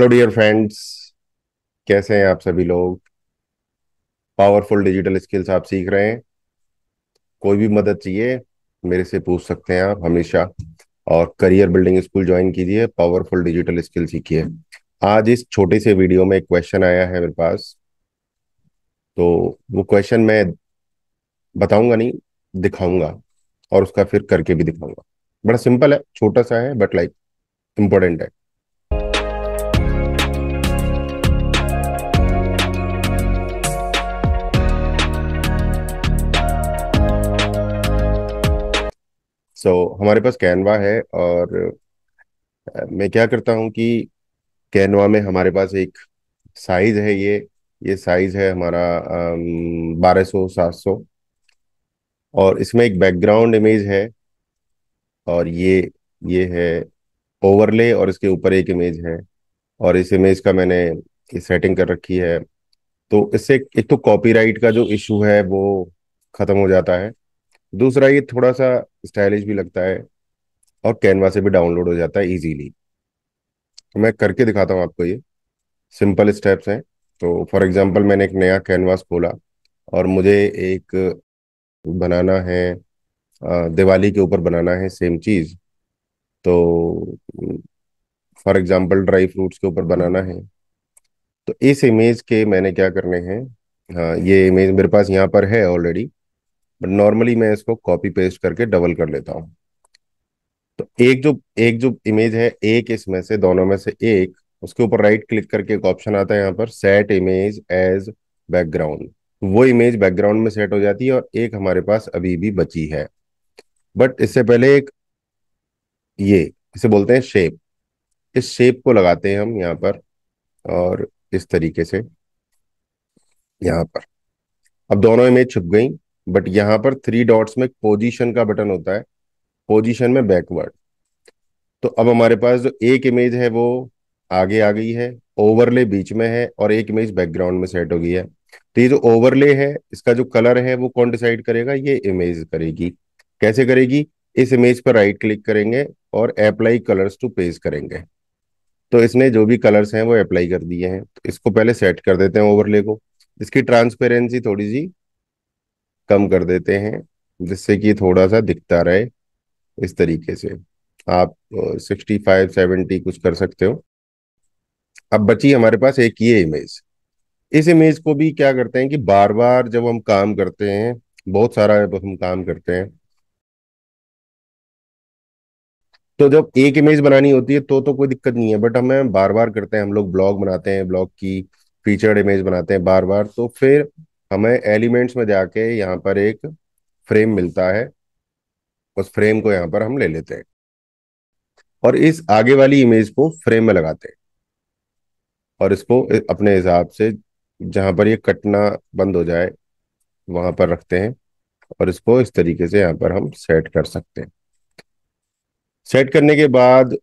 Hello dear friends कैसे हैं आप सभी लोग पावरफुल डिजिटल स्किल्स आप सीख रहे हैं कोई भी मदद चाहिए मेरे से पूछ सकते हैं आप हमेशा और करियर बिल्डिंग स्कूल ज्वाइन कीजिए पावरफुल डिजिटल स्किल सीखिए आज इस छोटे से वीडियो में एक क्वेश्चन आया है मेरे पास तो वो क्वेश्चन मैं बताऊंगा नहीं दिखाऊंगा और उसका फिर करके भी दिखाऊंगा बड़ा सिंपल है छोटा सा है बट लाइक इंपॉर्टेंट है सो so, हमारे पास कैनवा है और मैं क्या करता हूँ कि कैनवा में हमारे पास एक साइज है ये ये साइज है हमारा बारह सौ सात सौ और इसमें एक बैकग्राउंड इमेज है और ये ये है ओवरले और इसके ऊपर एक इमेज है और इस इमेज का मैंने सेटिंग कर रखी है तो इससे एक तो कॉपीराइट का जो इशू है वो ख़त्म हो जाता है दूसरा ये थोड़ा सा स्टाइलिश भी लगता है और कैनवा से भी डाउनलोड हो जाता है इजीली तो मैं करके दिखाता हूँ आपको ये सिंपल स्टेप्स हैं तो फॉर एग्जांपल मैंने एक नया कैनवास खोला और मुझे एक बनाना है दिवाली के ऊपर बनाना है सेम चीज़ तो फॉर एग्जांपल ड्राई फ्रूट्स के ऊपर बनाना है तो इस इमेज के मैंने क्या करने हैं ये इमेज मेरे पास यहाँ पर है ऑलरेडी बट नॉर्मली मैं इसको कॉपी पेस्ट करके डबल कर लेता हूँ तो एक जो एक जो इमेज है एक इसमें से दोनों में से एक उसके ऊपर राइट क्लिक करके एक ऑप्शन आता है यहाँ पर सेट इमेज एज बैकग्राउंड वो इमेज बैकग्राउंड में सेट हो जाती है और एक हमारे पास अभी भी बची है बट इससे पहले एक ये इसे बोलते हैं शेप इस शेप को लगाते हैं हम यहाँ पर और इस तरीके से यहाँ पर अब दोनों इमेज छुप गई बट यहाँ पर थ्री डॉट्स में पोजीशन का बटन होता है पोजीशन में बैकवर्ड तो अब हमारे पास जो एक इमेज है वो आगे आ गई है ओवरले बीच में है और एक इमेज बैकग्राउंड में सेट हो गई है तो ये जो ओवरले है इसका जो कलर है वो कौन डिसाइड करेगा ये इमेज करेगी कैसे करेगी इस इमेज पर राइट क्लिक करेंगे और अप्लाई कलर्स टू पेज करेंगे तो इसने जो भी कलर्स हैं वो अप्लाई कर दिए हैं तो इसको पहले सेट कर देते हैं ओवरले को इसकी ट्रांसपेरेंसी थोड़ी सी कम कर देते हैं जिससे कि थोड़ा सा दिखता रहे इस तरीके से आप सिक्सटी फाइव सेवेंटी कुछ कर सकते हो अब बची हमारे पास एक ये इमेज इस इमेज को भी क्या करते हैं कि बार बार जब हम काम करते हैं बहुत सारा हम काम करते हैं तो जब एक इमेज बनानी होती है तो तो कोई दिक्कत नहीं है बट हमें बार बार करते हैं हम लोग ब्लॉग बनाते हैं ब्लॉग की फीचर्ड इमेज बनाते हैं बार बार तो फिर हमें एलिमेंट्स में जाके यहाँ पर एक फ्रेम मिलता है उस फ्रेम को यहाँ पर हम ले लेते हैं और इस आगे वाली इमेज को फ्रेम में लगाते हैं और इसको अपने हिसाब से जहाँ पर ये कटना बंद हो जाए वहाँ पर रखते हैं और इसको इस तरीके से यहाँ पर हम सेट कर सकते हैं सेट करने के बाद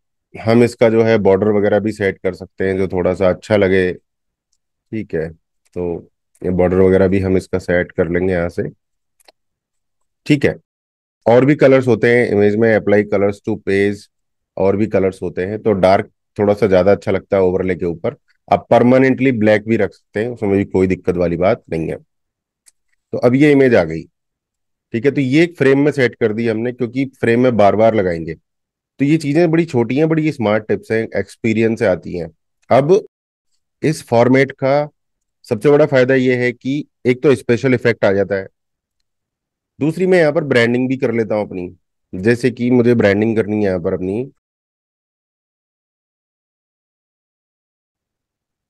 हम इसका जो है बॉर्डर वगैरह भी सेट कर सकते हैं जो थोड़ा सा अच्छा लगे ठीक है तो ये बॉर्डर वगैरह भी हम इसका सेट कर लेंगे यहाँ से ठीक है और भी कलर्स होते हैं इमेज में अप्लाई कलर्स टू पेज और भी कलर्स होते हैं तो डार्क थोड़ा सा ज्यादा अच्छा लगता है ओवरले के ऊपर आप परमानेंटली ब्लैक भी रख सकते हैं उसमें भी कोई दिक्कत वाली बात नहीं है तो अब ये इमेज आ गई ठीक है तो ये एक फ्रेम में सेट कर दी हमने क्योंकि फ्रेम में बार बार लगाएंगे तो ये चीजें बड़ी छोटी हैं बड़ी स्मार्ट टिप्स हैं एक्सपीरियंस से आती हैं अब इस फॉर्मेट का सबसे बड़ा फायदा यह है कि एक तो स्पेशल इफेक्ट आ जाता है दूसरी मैं यहाँ पर ब्रांडिंग भी कर लेता हूँ अपनी जैसे कि मुझे ब्रांडिंग करनी है यहाँ पर अपनी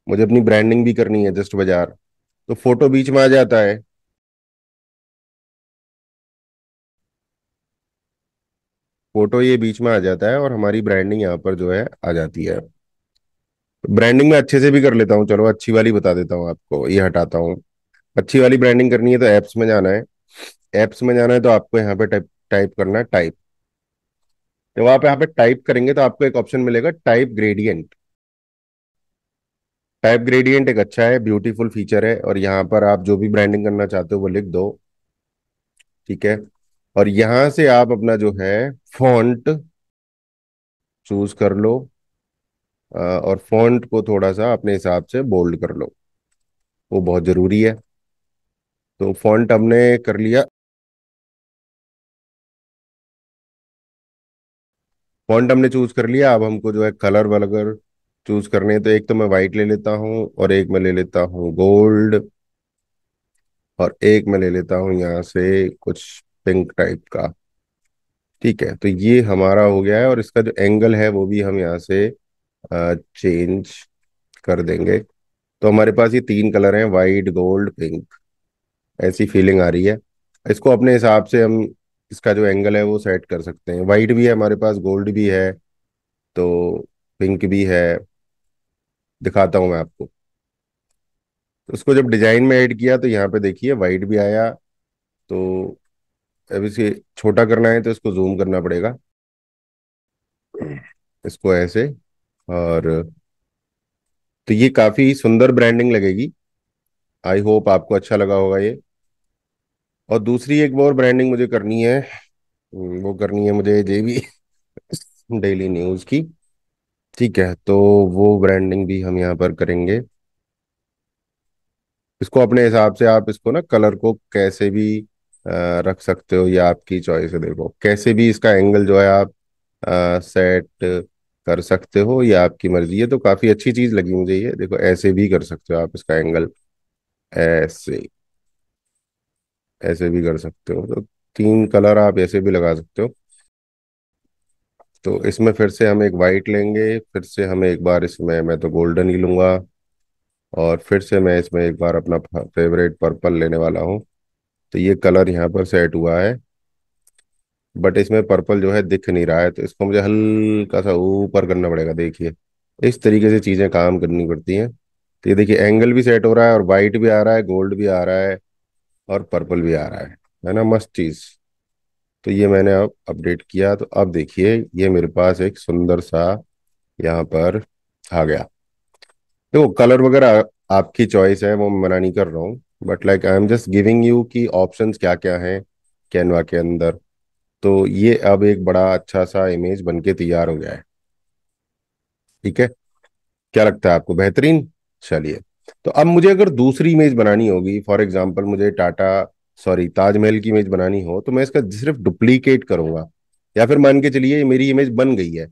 मुझे अपनी ब्रांडिंग भी करनी है जस्ट बाजार तो फोटो बीच में आ जाता है फोटो ये बीच में आ जाता है और हमारी ब्रांडिंग यहाँ पर जो है आ जाती है ब्रांडिंग में अच्छे से भी कर लेता हूँ चलो अच्छी वाली बता देता हूँ आपको ये हटाता हूँ अच्छी वाली ब्रांडिंग करनी है तो एप्स में जाना है एप्स में जाना है तो आपको यहाँ पे टाइप टाइप करना है टाइप जब आप यहाँ पे टाइप करेंगे तो आपको एक ऑप्शन मिलेगा टाइप ग्रेडियंट टाइप ग्रेडियंट एक अच्छा है ब्यूटीफुल फीचर है और यहाँ पर आप जो भी ब्रांडिंग करना चाहते हो वो लिख दो ठीक है और यहां से आप अपना जो है फॉन्ट चूज कर लो और फॉन्ट को थोड़ा सा अपने हिसाब से बोल्ड कर लो वो बहुत ज़रूरी है तो फॉन्ट हमने कर लिया फॉन्ट हमने चूज़ कर लिया अब हमको जो है कलर वलगर चूज़ करने हैं तो एक तो मैं व्हाइट ले लेता हूं और एक मैं ले लेता हूं गोल्ड और एक मैं ले लेता हूं यहाँ से कुछ पिंक टाइप का ठीक है तो ये हमारा हो गया है और इसका जो एंगल है वो भी हम यहाँ से चेंज कर देंगे तो हमारे पास ये तीन कलर हैं वाइट गोल्ड पिंक ऐसी फीलिंग आ रही है इसको अपने हिसाब से हम इसका जो एंगल है वो सेट कर सकते हैं वाइट भी है हमारे पास गोल्ड भी है तो पिंक भी है दिखाता हूं मैं आपको उसको जब डिजाइन में ऐड किया तो यहाँ पे देखिए वाइट भी आया तो अब इसे छोटा करना है तो इसको जूम करना पड़ेगा इसको ऐसे और तो ये काफी सुंदर ब्रांडिंग लगेगी आई होप आपको अच्छा लगा होगा ये और दूसरी एक और ब्रांडिंग मुझे करनी है हम्म, वो करनी है मुझे जेबी डेली न्यूज की ठीक है तो वो ब्रांडिंग भी हम यहाँ पर करेंगे इसको अपने हिसाब से आप इसको ना कलर को कैसे भी रख सकते हो या आपकी चॉइस है देखो कैसे भी इसका एंगल जो है आप आ, सेट कर सकते हो या आपकी मर्जी है तो काफी अच्छी चीज लगी मुझे ये देखो ऐसे भी कर सकते हो आप इसका एंगल ऐसे ऐसे भी कर सकते हो तो तीन कलर आप ऐसे भी लगा सकते हो तो इसमें फिर से हम एक वाइट लेंगे फिर से हम एक बार इसमें मैं तो गोल्डन ही लूंगा और फिर से मैं इसमें एक बार अपना फेवरेट पर्पल लेने वाला हूँ तो ये कलर यहाँ पर सेट हुआ है बट इसमें पर्पल जो है दिख नहीं रहा है तो इसको मुझे हल्का सा ऊपर करना पड़ेगा देखिए इस तरीके से चीज़ें काम करनी पड़ती हैं तो ये देखिए एंगल भी सेट हो रहा है और वाइट भी आ रहा है गोल्ड भी आ रहा है और पर्पल भी आ रहा है है ना मस्त चीज़ तो ये मैंने अब अपडेट किया तो अब देखिए ये मेरे पास एक सुंदर सा यहाँ पर आ गया देखो तो कलर वगैरह आपकी चॉइस है वो मना नहीं कर रहा हूँ but like I am just giving you की ऑप्शन क्या क्या है कैनवा के अंदर तो ये अब एक बड़ा अच्छा सा इमेज बनके तैयार हो गया है ठीक है क्या लगता है आपको बेहतरीन चलिए तो अब मुझे अगर दूसरी इमेज बनानी होगी फॉर एग्जाम्पल मुझे टाटा सॉरी ताजमहल की इमेज बनानी हो तो मैं इसका सिर्फ डुप्लीकेट करूंगा या फिर मान के चलिए मेरी इमेज बन गई है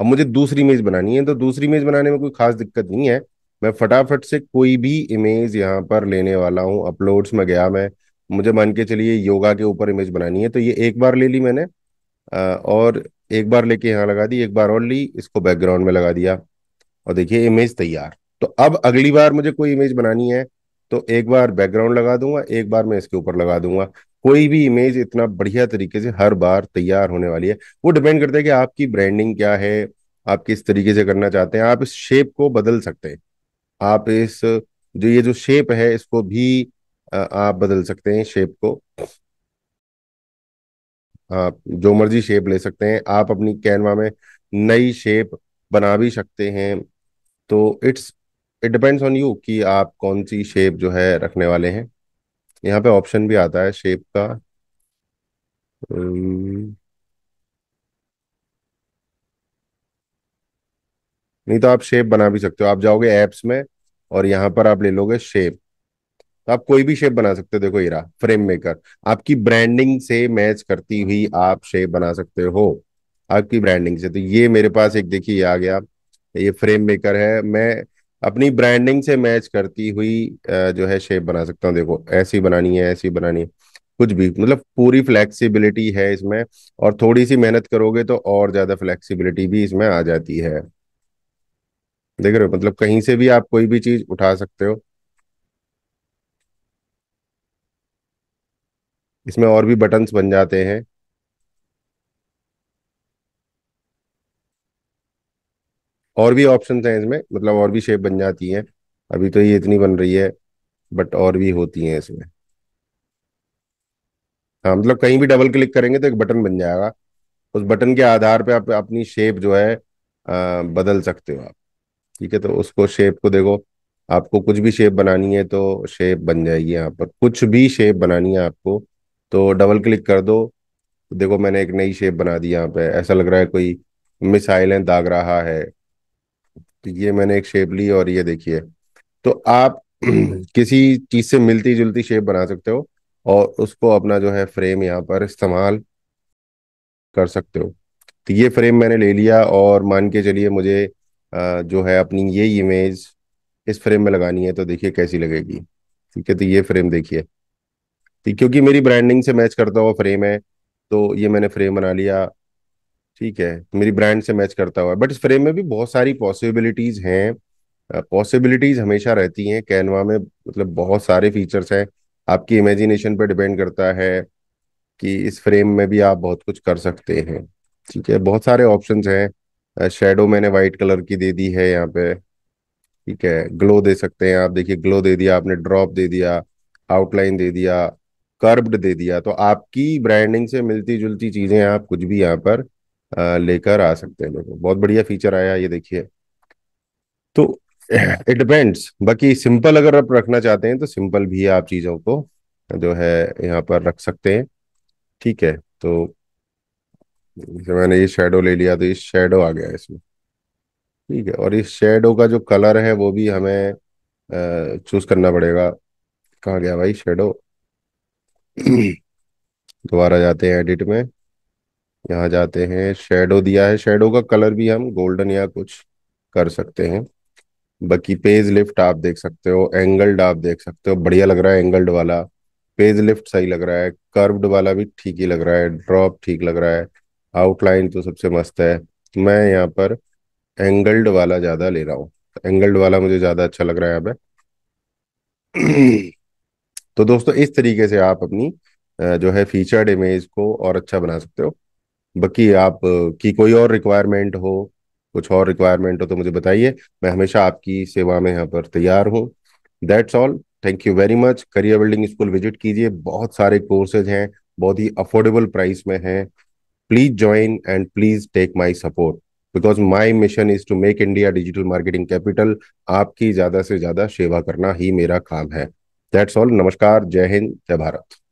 अब मुझे दूसरी इमेज बनानी है तो दूसरी इमेज बनाने में कोई खास दिक्कत नहीं है मैं फटाफट से कोई भी इमेज यहाँ पर लेने वाला हूँ अपलोड्स में गया मैं मुझे मान के चलिए योगा के ऊपर इमेज बनानी है तो ये एक बार ले ली मैंने और एक बार लेके यहाँ लगा दी एक बार और ली इसको बैकग्राउंड में लगा दिया और देखिए इमेज तैयार तो अब अगली बार मुझे कोई इमेज बनानी है तो एक बार बैकग्राउंड लगा दूंगा एक बार मैं इसके ऊपर लगा दूंगा कोई भी इमेज इतना बढ़िया तरीके से हर बार तैयार होने वाली है वो डिपेंड करता है कि आपकी ब्रांडिंग क्या है आप किस तरीके से करना चाहते हैं आप इस शेप को बदल सकते हैं आप इस जो ये जो शेप है इसको भी आप बदल सकते हैं शेप को आप जो मर्जी शेप ले सकते हैं आप अपनी कैनवा में नई शेप बना भी सकते हैं तो it's it depends on you कि आप कौन सी शेप जो है रखने वाले हैं यहाँ पे ऑप्शन भी आता है शेप का हम्म। नहीं तो आप शेप बना भी सकते हो आप जाओगे एप्स में और यहाँ पर आप ले लोगे शेप तो आप कोई भी शेप बना सकते हो देखो इरा फ्रेम मेकर आपकी ब्रांडिंग से मैच करती हुई आप शेप बना सकते हो आपकी ब्रांडिंग से तो ये मेरे पास एक देखिए आ गया ये फ्रेम मेकर है मैं अपनी ब्रांडिंग से मैच करती हुई जो है शेप बना सकता हूँ देखो ऐसी बनानी है ऐसी बनानी है कुछ भी मतलब पूरी फ्लेक्सिबिलिटी है इसमें और थोड़ी सी मेहनत करोगे तो और ज्यादा फ्लेक्सिबिलिटी भी इसमें आ जाती है देख रहे हो मतलब कहीं से भी आप कोई भी चीज उठा सकते हो इसमें और भी बटन्स बन जाते हैं और भी ऑप्शंस हैं इसमें मतलब और भी शेप बन जाती हैं अभी तो ये इतनी बन रही है बट और भी होती हैं इसमें हाँ मतलब कहीं भी डबल क्लिक करेंगे तो एक बटन बन जाएगा उस बटन के आधार पे आप अपनी शेप जो है आ, बदल सकते हो आप ठीक है तो उसको शेप को देखो आपको कुछ भी शेप बनानी है तो शेप बन जाएगी यहाँ पर कुछ भी शेप बनानी है आपको तो डबल क्लिक कर दो देखो मैंने एक नई शेप बना दी यहाँ पे ऐसा लग रहा है कोई मिसाइलें दाग रहा है तो ये मैंने एक शेप ली और ये देखिए तो आप किसी चीज से मिलती जुलती शेप बना सकते हो और उसको अपना जो है फ्रेम यहाँ पर इस्तेमाल कर सकते हो तो ये फ्रेम मैंने ले लिया और मान के चलिए मुझे जो है अपनी ये इमेज इस फ्रेम में लगानी है तो देखिए कैसी लगेगी ठीक है तो ये फ्रेम देखिए ठीक क्योंकि मेरी ब्रांडिंग से मैच करता हुआ फ्रेम है तो ये मैंने फ्रेम बना लिया ठीक है मेरी ब्रांड से मैच करता हुआ बट इस फ्रेम में भी बहुत सारी पॉसिबिलिटीज हैं पॉसिबिलिटीज हमेशा रहती हैं कैनवा में मतलब बहुत सारे फीचर्स हैं आपकी इमेजिनेशन पर डिपेंड करता है कि इस फ्रेम में भी आप बहुत कुछ कर सकते हैं ठीक है बहुत सारे ऑप्शंस हैं शेडो मैंने वाइट कलर की दे दी है यहाँ पे ठीक है ग्लो दे सकते हैं आप देखिए ग्लो दे दिया आपने ड्रॉप दे दिया आउटलाइन दे दिया कर्ब्ड दे दिया तो आपकी ब्रांडिंग से मिलती जुलती चीजें आप कुछ भी यहाँ पर लेकर आ सकते हैं देखो बहुत बढ़िया फीचर आया ये देखिए तो इट डिपेंड्स बाकी सिंपल अगर आप रखना चाहते हैं तो सिंपल भी आप चीजों को जो है यहाँ पर रख सकते हैं ठीक है तो जैसे मैंने ये शेडो ले लिया तो ये शेडो आ गया इसमें ठीक है और इस शेडो का जो कलर है वो भी हमें चूज करना पड़ेगा कहाँ गया भाई शेडो दोबारा जाते हैं एडिट में यहाँ जाते हैं शेडो दिया है शेडो का कलर भी हम गोल्डन या कुछ कर सकते हैं बाकी पेज लिफ्ट आप देख सकते हो एंगल्ड आप देख सकते हो बढ़िया लग रहा है एंगल्ड वाला पेज लिफ्ट सही लग रहा है कर्व्ड वाला भी ठीक ही लग रहा है ड्रॉप ठीक लग रहा है आउटलाइन तो सबसे मस्त है मैं यहाँ पर एंगल्ड वाला ज़्यादा ले रहा हूँ एंगल्ड वाला मुझे ज़्यादा अच्छा लग रहा है यहाँ पर तो दोस्तों इस तरीके से आप अपनी जो है फीचर्ड इमेज को और अच्छा बना सकते हो बाकी आप की कोई और रिक्वायरमेंट हो कुछ और रिक्वायरमेंट हो तो मुझे बताइए मैं हमेशा आपकी सेवा में यहाँ पर तैयार हूँ that's all thank you very much career building school visit कीजिए बहुत सारे कोर्सेज हैं बहुत ही अफोर्डेबल प्राइस में हैं please join and please take my support because my mission is to make India digital marketing capital आपकी ज्यादा से ज्यादा सेवा करना ही मेरा काम है दैट्स ऑल नमस्कार जय हिंद जय भारत